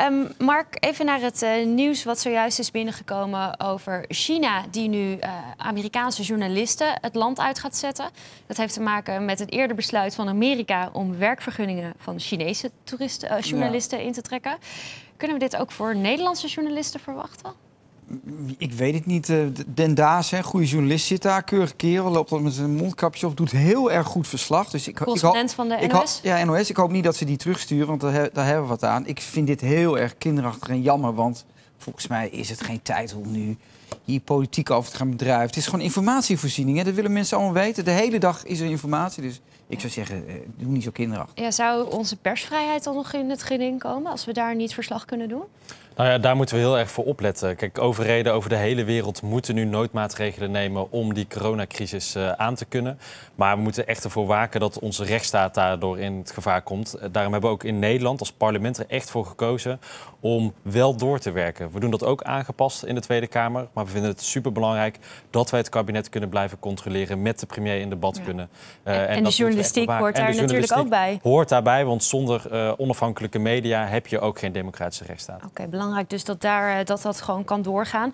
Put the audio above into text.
Ehm, Mark, even naar het eh, nieuws wat zojuist is binnengekomen over China, die nu eh, Amerikaanse journalisten het land uit gaat zetten. Dat heeft te maken met het eerder besluit van Amerika om werkvergunningen van Chinese toeristen, eh, journalisten in te trekken. Kunnen we dit ook voor Nederlandse journalisten verwachten? ik weet het niet. Eh, Den Daas, hè, goede journalist, zit daar, keurige kerel, loopt al met zijn mondkapje op, doet heel erg goed verslag. Dus ik, ik van de NOS? Ik ja, NOS. Ik hoop niet dat ze die terugsturen, want daar, hebben we wat aan. Ik vind dit heel erg kinderachtig en jammer, want volgens mij is het geen tijd om nu hier politiek over te gaan bedrijven. Het is gewoon informatievoorziening, hè. dat willen mensen allemaal weten. De hele dag is er informatie, dus ik zou zeggen, eh, doe niet zo kinderachtig. Ja, zou onze persvrijheid dan nog in het geding komen als we daar niet verslag kunnen doen? Nou ja, daar moeten we heel erg voor opletten. Kijk, overheden over de hele wereld moeten nu noodmaatregelen nemen om die coronacrisis eh, aan te kunnen. Maar we moeten echt ervoor waken dat onze rechtsstaat daardoor in het gevaar komt. Eh, daarom hebben we ook in Nederland als parlement er echt voor gekozen om wel door te werken. We doen dat ook aangepast in de Tweede Kamer. Maar we vinden het superbelangrijk dat wij het kabinet kunnen blijven controleren, met de premier in debat kunnen. Eh, en, de journalistiek hoort daar natuurlijk ook bij. Hoort daarbij, want zonder onafhankelijke media heb je ook geen democratische rechtsstaat. Oké, belangrijk dus dat daar, eh, dat, dat gewoon kan doorgaan.